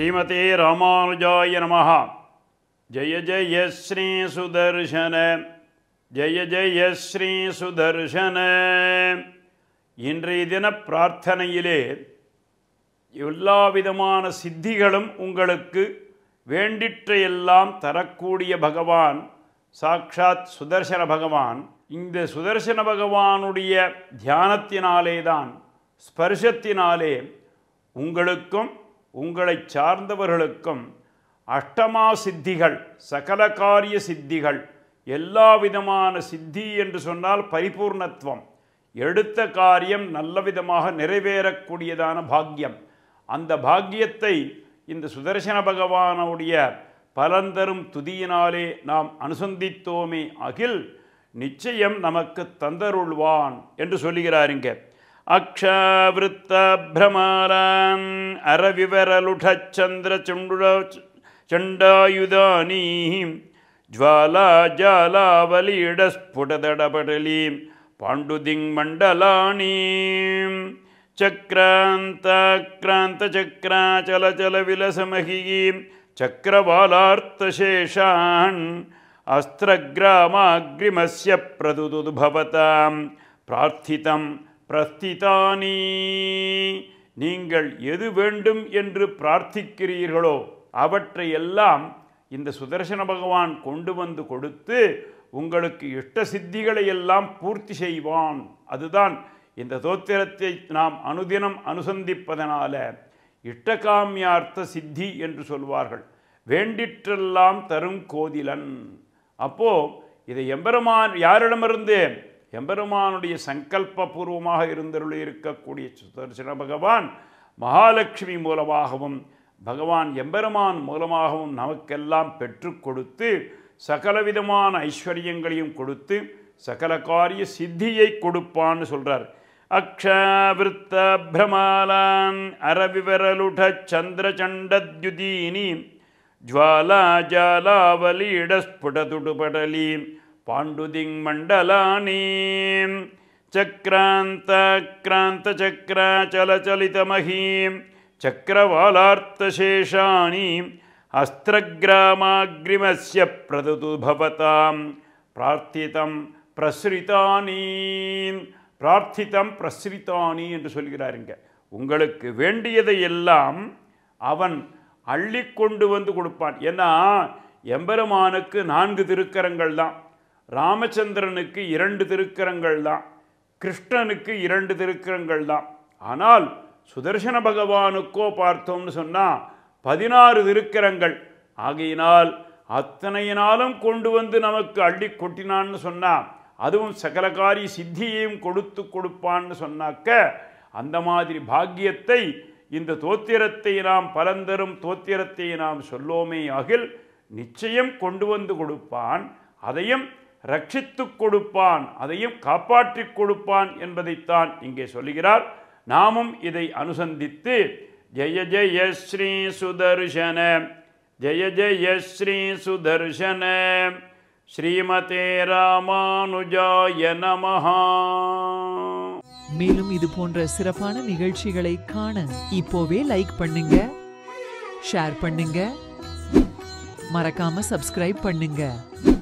ஸ்ரீமதே ராமானுஜாய நம ஜெய ஜெய ஸ்ரீ சுதர்ஷன ஜெய ஜெய ஸ்ரீ சுதர்ஷன இன்றைய தின பிரார்த்தனையிலே எல்லா விதமான சித்திகளும் உங்களுக்கு வேண்டிற்று எல்லாம் தரக்கூடிய பகவான் சாக்ஷாத் சுதர்சன பகவான் இந்த சுதர்சன பகவானுடைய தியானத்தினாலே தான் ஸ்பர்ஷத்தினாலே உங்களுக்கும் உங்களை சார்ந்தவர்களுக்கும் அஷ்டமா சித்திகள் சகல காரிய சித்திகள் எல்லா விதமான சித்தி என்று சொன்னால் பரிபூர்ணத்துவம் எடுத்த காரியம் நல்ல விதமாக நிறைவேறக்கூடியதான பாக்கியம் அந்த பாக்கியத்தை இந்த சுதர்சன பகவானுடைய பலந்தரும் துதியினாலே நாம் அனுசந்தித்தோமே அகில் நிச்சயம் நமக்கு தந்தருள்வான் என்று சொல்லுகிறாருங்க இங்கே अक्षावृत्ताभ्रमारान् अरविवरलुठन्द्रचण्डुर चण्डायुधानी ज्वालाजावलीडस्फुटदडपटलीम् पाण्डुदिङ्मण्डलानि चक्रान्ताक्रान्तचक्राचलचलविलसमही चक्रवालार्तशेषान् अस्त्रग्रामाग्रिमस्य प्रदुदुद्भवतां प्रार्थितम् பிரஸ்திதானி நீங்கள் எது வேண்டும் என்று பிரார்த்திக்கிறீர்களோ அவற்றையெல்லாம் இந்த சுதர்சன பகவான் கொண்டு வந்து கொடுத்து உங்களுக்கு இஷ்ட சித்திகளை எல்லாம் பூர்த்தி செய்வான் அதுதான் இந்த தோத்திரத்தை நாம் அனுதினம் அனுசந்திப்பதனால இஷ்டகாமியார்த்த சித்தி என்று சொல்வார்கள் வேண்டிற்றெல்லாம் தரும் கோதிலன் அப்போது இதை எம்பெருமான் யாரிடமிருந்து எம்பெருமானுடைய சங்கல்பபூர்வமாக இருந்தருளி இருக்கக்கூடிய சுதர்சன பகவான் மகாலட்சுமி மூலமாகவும் பகவான் எம்பெருமான் மூலமாகவும் நமக்கெல்லாம் பெற்று கொடுத்து சகலவிதமான ஐஸ்வர்யங்களையும் கொடுத்து சகல காரிய சித்தியை கொடுப்பான்னு சொல்கிறார் அக்ஷாவிருத்த பிரமாலான் அரவிவரலுட சண்டத்யுதீனி ஜுவாலா இடஸ்புடதுடுபடலீன் பாண்டுதிங் மண்டலானீம் சக்கராந்த கிராந்த சக்கராச்சலச்சலித மகீம் சக்கரவாலார்த்தசேஷானீம் அஸ்திரகிராமாகிரிமஸ்ய பிரததுது பவதாம் பிரார்த்திதம் பிரசிரிதானீம் பிரார்த்திதம் பிரசிரித்தானி என்று சொல்கிறாருங்க உங்களுக்கு வேண்டியதை எல்லாம் அவன் அள்ளி கொண்டு வந்து கொடுப்பான் ஏன்னா எம்பெருமானுக்கு நான்கு திருக்கரங்கள் தான் ராமச்சந்திரனுக்கு இரண்டு திருக்கரங்கள் தான் கிருஷ்ணனுக்கு இரண்டு திருக்கரங்கள் தான் ஆனால் சுதர்சன பகவானுக்கோ பார்த்தோம்னு சொன்னால் பதினாறு திருக்கரங்கள் ஆகையினால் அத்தனை நாளும் கொண்டு வந்து நமக்கு அள்ளி கொட்டினான்னு சொன்னால் அதுவும் சகலகாரி சித்தியையும் கொடுத்து கொடுப்பான்னு சொன்னாக்க அந்த மாதிரி பாக்கியத்தை இந்த தோத்திரத்தை நாம் பலந்தரும் தோத்திரத்தை நாம் சொல்லோமே அகில் நிச்சயம் கொண்டு வந்து கொடுப்பான் அதையும் ரட்சித்து கொடுப்பான் அதையும் காப்பாற்றி கொடுப்பான் என்பதைத்தான் இங்கே சொல்லுகிறார் நாமும் இதை அனுசந்தித்து ஜெய ஜெய ஸ்ரீ சுதர்ஷன ஜெய ஜெய ஸ்ரீ சுதர்ஷன ஸ்ரீமதே ராமானுஜாய நமஹா மேலும் இது போன்ற சிறப்பான நிகழ்ச்சிகளை காண இப்போவே லைக் பண்ணுங்க ஷேர் பண்ணுங்க மறக்காம சப்ஸ்கிரைப் பண்ணுங்க